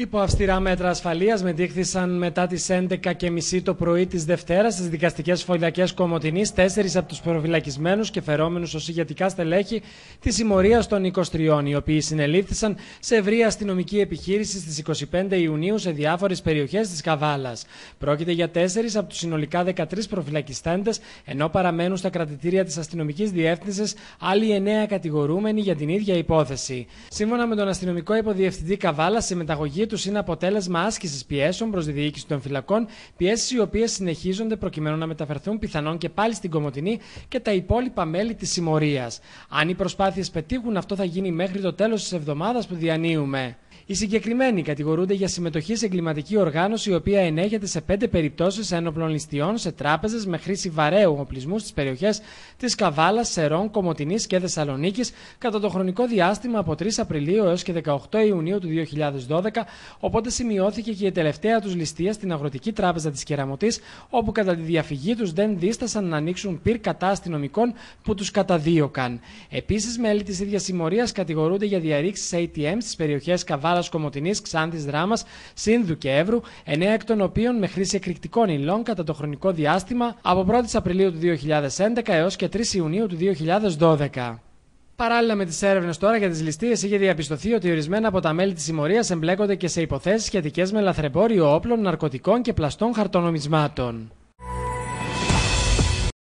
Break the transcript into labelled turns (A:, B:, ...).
A: Υπό αυστηρά μέτρα ασφαλείας μετήχθησαν μετά τις 11.30 το πρωί της Δευτέρας στις δικαστικές φωλιακέ Κομοτινή τέσσερις από τους προφυλακισμένους και φερόμενους ως ηγετικά στελέχη της συμμορίας των 23, οι οποίοι συνελήφθησαν σε ευρία αστυνομική επιχείρηση στις 25 Ιουνίου σε διάφορες περιοχές της Καβάλας. Πρόκειται για τέσσερις από τους συνολικά 13 προφυλακιστέντες, ενώ παραμένουν στα κρατητήρια της αστυνομικής διεύθυνσης άλλοι 9 κατηγορούμενοι για την ίδια υπόθεση. Σύμφωνα με τον αστυνομικό υποδιευθυντή Καβάλας, η μεταγωγή τους είναι αποτέλεσμα άσκησης πιέσεων προς τη διοίκηση των φυλακών, πιέσεις οι οποίες συνεχίζονται προκειμένου να μεταφερθούν πιθανόν και πάλι στην Κομωτινή και τα υπόλοιπα μέλη της συμμορίας. Αν οι προσπάθειες πετύχουν, αυτό θα γίνει μέχρι το τέλος της εβδομάδας που διανύουμε. Οι συγκεκριμένοι κατηγορούνται για συμμετοχή σε εγκληματική οργάνωση, η οποία ενέχεται σε πέντε περιπτώσεις ένοπλων ληστείων σε τράπεζες με χρήση βαρέου οπλισμού στις περιοχές της Καβάλας, Σερών, Κομοτινή και Θεσσαλονίκης κατά το χρονικό διάστημα από 3 Απριλίου έως και 18 Ιουνίου του 2012, οπότε σημειώθηκε και η τελευταία τους ληστεία στην Αγροτική Τράπεζα της Κεραμωτής, όπου κατά τη διαφυγή τους δεν δίστασαν να ανοίξουν πυρ κατά αστυνομικών που τους καταδίωκαν. Επίσης, μέλη της ίδιας συμμορίας κατηγορούνται για διαρρήξεις ATM στις περιοχές Καβάλας. Ελλάδα Κομωτινή, Ξάντη Δράμας, Σύνδου και Εύρου, εννέα εκ των οποίων με χρήση εκρηκτικών υλών κατά το χρονικό διάστημα από 1η Απριλίου του 2011 έως και 3 Ιουνίου του 2012. Παράλληλα με τις έρευνες τώρα για τις ληστείες, είχε διαπιστωθεί ότι ορισμένα από τα μέλη της συμμορίας εμπλέκονται και σε υποθέσεις σχετικές με λαθρεμπόριο όπλων, ναρκωτικών και πλαστών χαρτονομισμάτων.